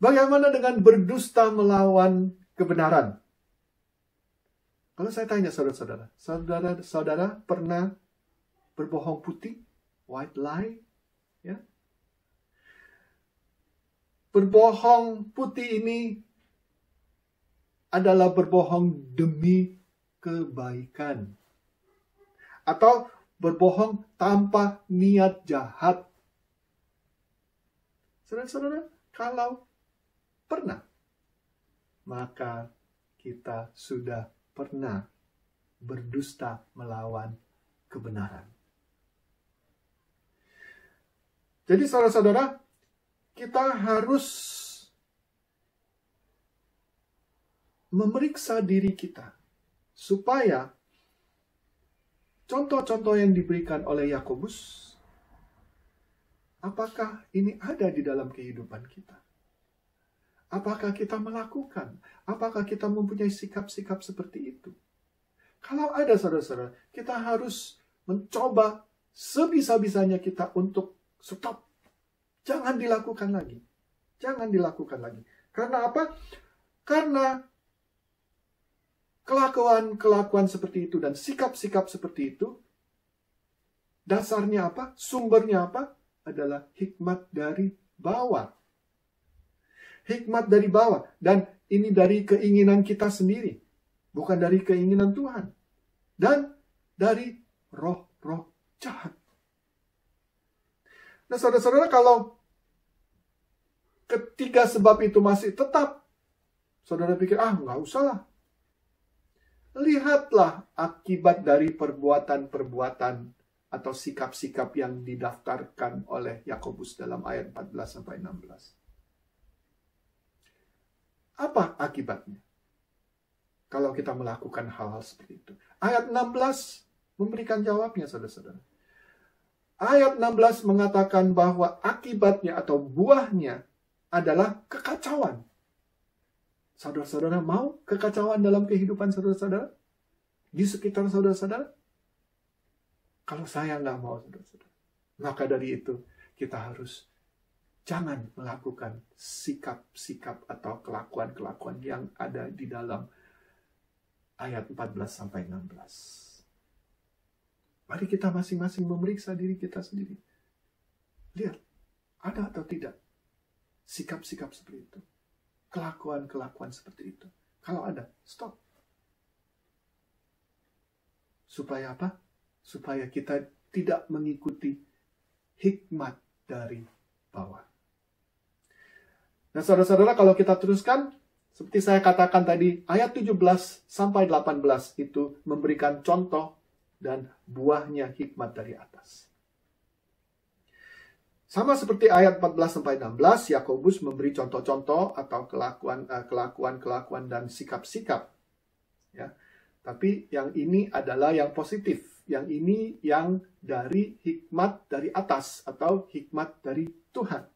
Bagaimana dengan berdusta melawan kebenaran? Kalau saya tanya saudara-saudara, saudara-saudara pernah berbohong putih, white lie, ya? Berbohong putih ini adalah berbohong demi kebaikan. Atau berbohong tanpa niat jahat. Saudara-saudara, kalau pernah, maka kita sudah pernah berdusta melawan kebenaran. Jadi saudara-saudara, kita harus memeriksa diri kita supaya contoh-contoh yang diberikan oleh Yakobus apakah ini ada di dalam kehidupan kita? Apakah kita melakukan? Apakah kita mempunyai sikap-sikap seperti itu? Kalau ada saudara-saudara, kita harus mencoba sebisa-bisanya kita untuk stop. Jangan dilakukan lagi. Jangan dilakukan lagi. Karena apa? Karena Kelakuan-kelakuan seperti itu dan sikap-sikap seperti itu, dasarnya apa? Sumbernya apa? Adalah hikmat dari bawah. Hikmat dari bawah. Dan ini dari keinginan kita sendiri. Bukan dari keinginan Tuhan. Dan dari roh-roh jahat. Nah, saudara-saudara, kalau ketiga sebab itu masih tetap, saudara pikir, ah, nggak usah lah lihatlah akibat dari perbuatan-perbuatan atau sikap-sikap yang didaftarkan oleh Yakobus dalam ayat 14 sampai 16. Apa akibatnya? Kalau kita melakukan hal-hal seperti itu. Ayat 16 memberikan jawabnya saudara-saudara. Ayat 16 mengatakan bahwa akibatnya atau buahnya adalah kekacauan. Saudara-saudara mau kekacauan dalam kehidupan saudara-saudara? Di sekitar saudara-saudara? Kalau saya nggak mau, saudara-saudara. Maka dari itu, kita harus jangan melakukan sikap-sikap atau kelakuan-kelakuan yang ada di dalam ayat 14 sampai 16. Mari kita masing-masing memeriksa diri kita sendiri. Lihat, ada atau tidak sikap-sikap seperti itu kelakuan-kelakuan seperti itu. Kalau ada, stop. Supaya apa? Supaya kita tidak mengikuti hikmat dari bawah. Nah, saudara-saudara, kalau kita teruskan, seperti saya katakan tadi, ayat 17 sampai 18 itu memberikan contoh dan buahnya hikmat dari atas. Sama seperti ayat 14 sampai 16, Yakobus memberi contoh-contoh atau kelakuan eh, kelakuan-kelakuan dan sikap-sikap. Ya. Tapi yang ini adalah yang positif, yang ini yang dari hikmat dari atas atau hikmat dari Tuhan.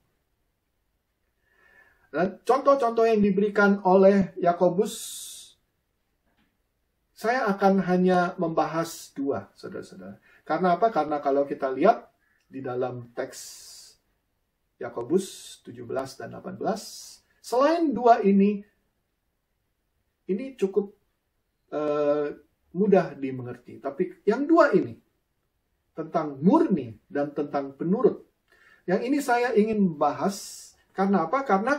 contoh-contoh yang diberikan oleh Yakobus saya akan hanya membahas dua, saudara-saudara. Karena apa? Karena kalau kita lihat di dalam teks Yakobus 17 dan 18. Selain dua ini, ini cukup uh, mudah dimengerti. Tapi yang dua ini, tentang murni dan tentang penurut. Yang ini saya ingin bahas, karena apa? Karena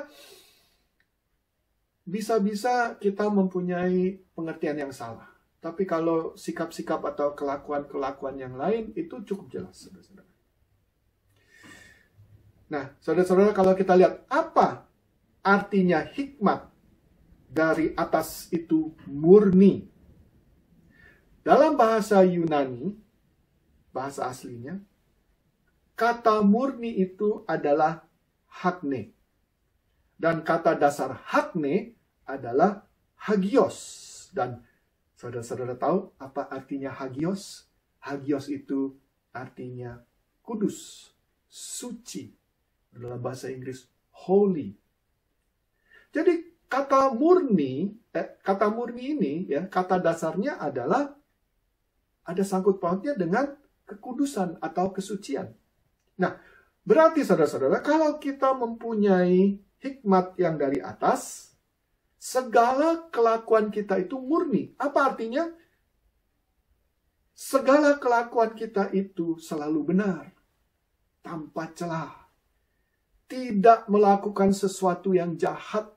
bisa-bisa kita mempunyai pengertian yang salah. Tapi kalau sikap-sikap atau kelakuan-kelakuan yang lain, itu cukup jelas, saudara-saudara. Nah, saudara-saudara kalau kita lihat apa artinya hikmat dari atas itu murni. Dalam bahasa Yunani, bahasa aslinya, kata murni itu adalah hakne. Dan kata dasar hakne adalah hagios. Dan saudara-saudara tahu apa artinya hagios? Hagios itu artinya kudus, suci, dalam bahasa Inggris holy. Jadi kata murni, eh, kata murni ini ya kata dasarnya adalah ada sangkut pautnya dengan kekudusan atau kesucian. Nah, berarti saudara-saudara kalau kita mempunyai hikmat yang dari atas, segala kelakuan kita itu murni. Apa artinya? Segala kelakuan kita itu selalu benar, tanpa celah tidak melakukan sesuatu yang jahat,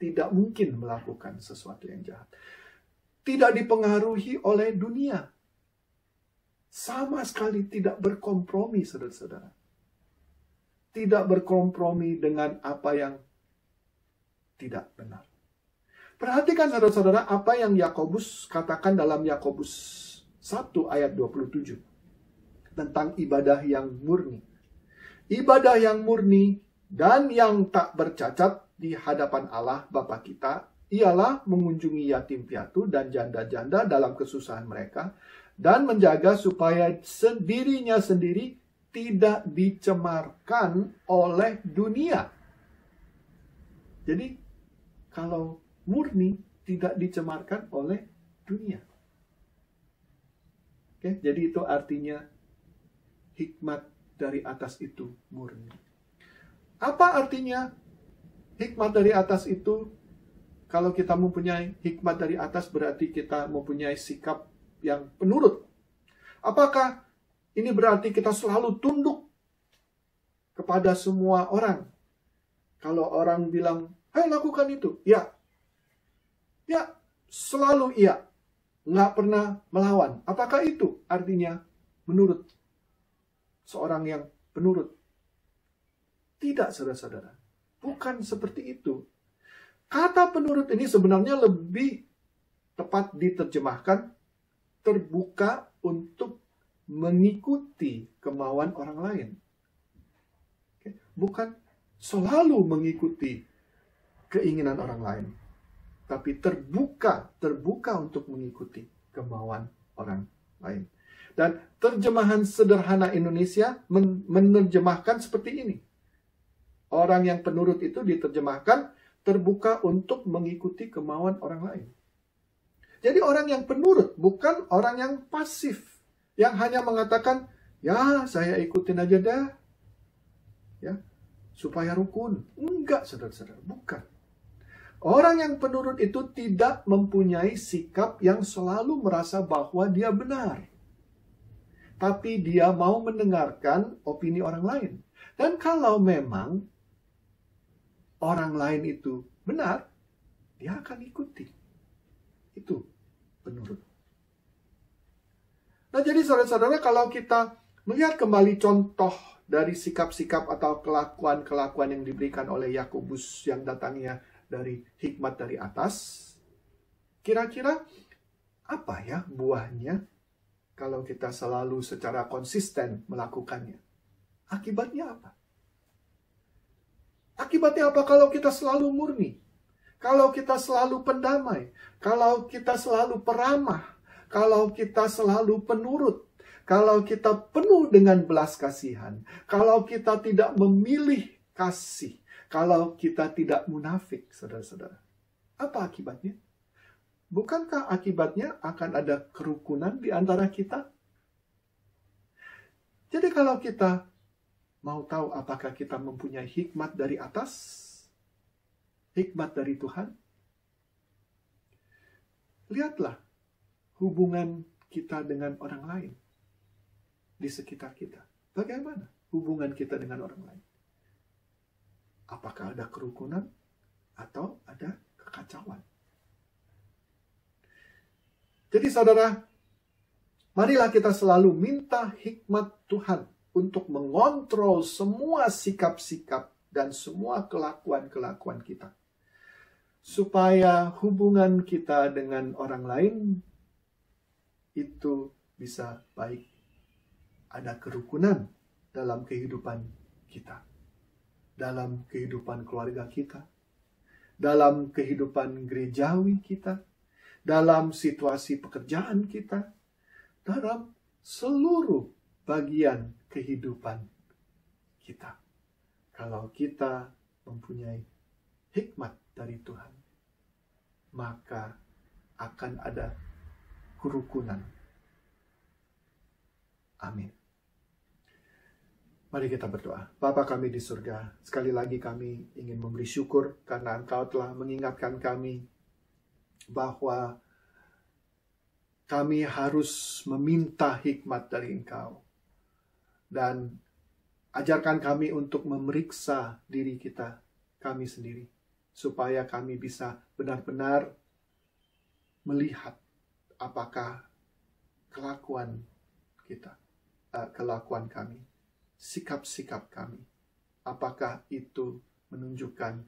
tidak mungkin melakukan sesuatu yang jahat. Tidak dipengaruhi oleh dunia. Sama sekali tidak berkompromi, saudara-saudara. Tidak berkompromi dengan apa yang tidak benar. Perhatikan saudara-saudara apa yang Yakobus katakan dalam Yakobus 1 ayat 27 tentang ibadah yang murni ibadah yang murni dan yang tak bercacat di hadapan Allah Bapa kita ialah mengunjungi yatim piatu dan janda-janda dalam kesusahan mereka dan menjaga supaya sendirinya sendiri tidak dicemarkan oleh dunia. Jadi kalau murni tidak dicemarkan oleh dunia. Oke, jadi itu artinya hikmat dari atas itu murni. Apa artinya hikmat dari atas itu? Kalau kita mempunyai hikmat dari atas berarti kita mempunyai sikap yang penurut. Apakah ini berarti kita selalu tunduk kepada semua orang? Kalau orang bilang, "Hai, lakukan itu." Ya. Ya, selalu iya. Nggak pernah melawan. Apakah itu artinya menurut seorang yang penurut. Tidak, saudara-saudara. Bukan seperti itu. Kata penurut ini sebenarnya lebih tepat diterjemahkan terbuka untuk mengikuti kemauan orang lain. Bukan selalu mengikuti keinginan orang lain, tapi terbuka, terbuka untuk mengikuti kemauan orang lain. Dan terjemahan sederhana Indonesia men menerjemahkan seperti ini. Orang yang penurut itu diterjemahkan terbuka untuk mengikuti kemauan orang lain. Jadi orang yang penurut bukan orang yang pasif. Yang hanya mengatakan, ya saya ikutin aja dah. Ya, supaya rukun. Enggak, saudara-saudara, bukan. Orang yang penurut itu tidak mempunyai sikap yang selalu merasa bahwa dia benar tapi dia mau mendengarkan opini orang lain. Dan kalau memang orang lain itu benar, dia akan ikuti. Itu penurut Nah, jadi saudara-saudara, kalau kita melihat kembali contoh dari sikap-sikap atau kelakuan-kelakuan yang diberikan oleh Yakobus yang datangnya dari hikmat dari atas, kira-kira apa ya buahnya kalau kita selalu secara konsisten melakukannya. Akibatnya apa? Akibatnya apa kalau kita selalu murni? Kalau kita selalu pendamai, kalau kita selalu peramah, kalau kita selalu penurut, kalau kita penuh dengan belas kasihan, kalau kita tidak memilih kasih, kalau kita tidak munafik, saudara-saudara. Apa akibatnya? bukankah akibatnya akan ada kerukunan di antara kita? Jadi kalau kita mau tahu apakah kita mempunyai hikmat dari atas, hikmat dari Tuhan, lihatlah hubungan kita dengan orang lain di sekitar kita. Bagaimana hubungan kita dengan orang lain? Apakah ada kerukunan atau ada kekacauan? Jadi saudara, marilah kita selalu minta hikmat Tuhan untuk mengontrol semua sikap-sikap dan semua kelakuan-kelakuan kita. Supaya hubungan kita dengan orang lain itu bisa baik. Ada kerukunan dalam kehidupan kita. Dalam kehidupan keluarga kita. Dalam kehidupan gerejawi kita dalam situasi pekerjaan kita, dalam seluruh bagian kehidupan kita. Kalau kita mempunyai hikmat dari Tuhan, maka akan ada kerukunan. Amin. Mari kita berdoa. Bapa kami di surga, sekali lagi kami ingin memberi syukur karena Engkau telah mengingatkan kami bahwa kami harus meminta hikmat dari Engkau. Dan ajarkan kami untuk memeriksa diri kita, kami sendiri, supaya kami bisa benar-benar melihat apakah kelakuan kita, eh, kelakuan kami, sikap-sikap kami, apakah itu menunjukkan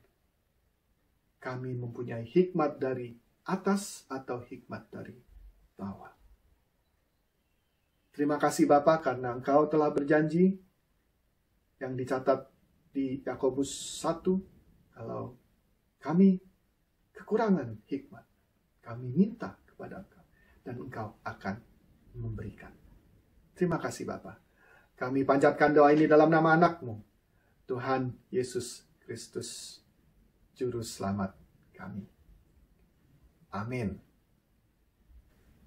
kami mempunyai hikmat dari atas atau hikmat dari bawah. Terima kasih Bapak karena Engkau telah berjanji yang dicatat di Yakobus 1 kalau kami kekurangan hikmat kami minta kepada Engkau dan Engkau akan memberikan. Terima kasih Bapak. Kami panjatkan doa ini dalam nama anakmu, Tuhan Yesus Kristus, Juru Selamat kami. Amin.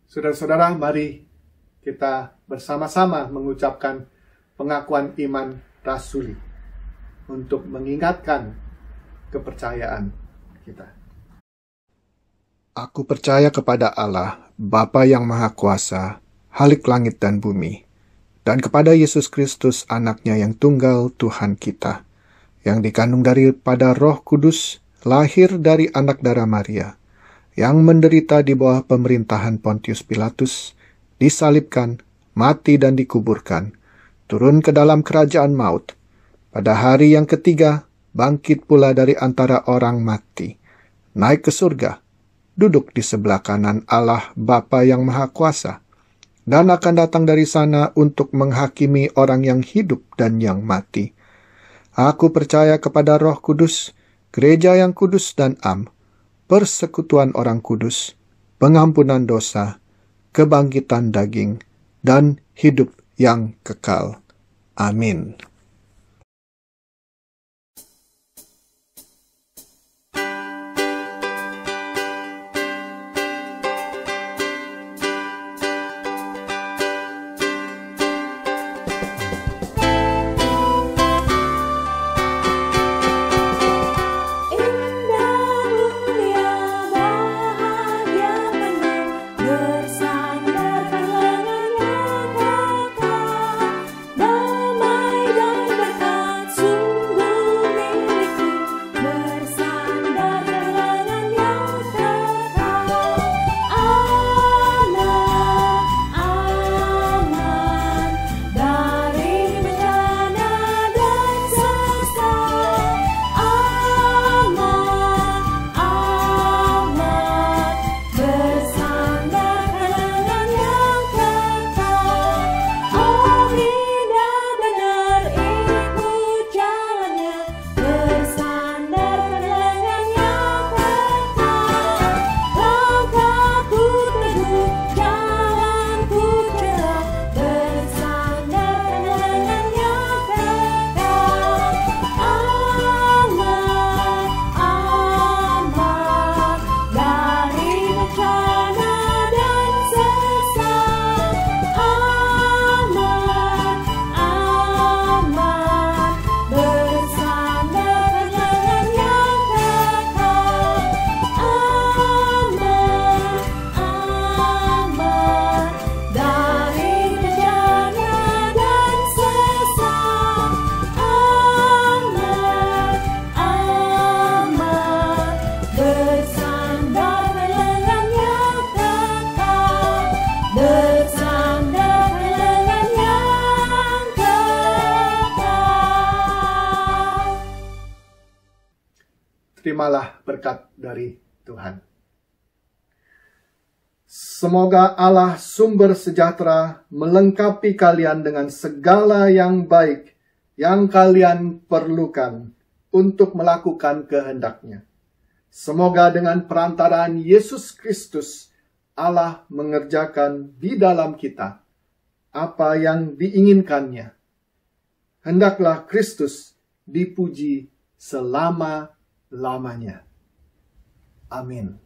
Saudara-saudara, mari kita bersama-sama mengucapkan pengakuan iman rasuli untuk mengingatkan kepercayaan kita. Aku percaya kepada Allah, Bapa yang Maha Kuasa, Halik langit dan bumi, dan kepada Yesus Kristus anaknya yang tunggal Tuhan kita, yang dikandung daripada roh kudus, lahir dari anak darah Maria, yang menderita di bawah pemerintahan Pontius Pilatus, disalibkan, mati dan dikuburkan, turun ke dalam kerajaan maut. Pada hari yang ketiga, bangkit pula dari antara orang mati, naik ke surga, duduk di sebelah kanan Allah Bapa yang Maha Kuasa, dan akan datang dari sana untuk menghakimi orang yang hidup dan yang mati. Aku percaya kepada roh kudus, gereja yang kudus dan am, persekutuan orang kudus, pengampunan dosa, kebangkitan daging, dan hidup yang kekal. Amin. Semoga Allah sumber sejahtera melengkapi kalian dengan segala yang baik yang kalian perlukan untuk melakukan kehendaknya. Semoga dengan perantaraan Yesus Kristus, Allah mengerjakan di dalam kita apa yang diinginkannya. Hendaklah Kristus dipuji selama-lamanya. Amin.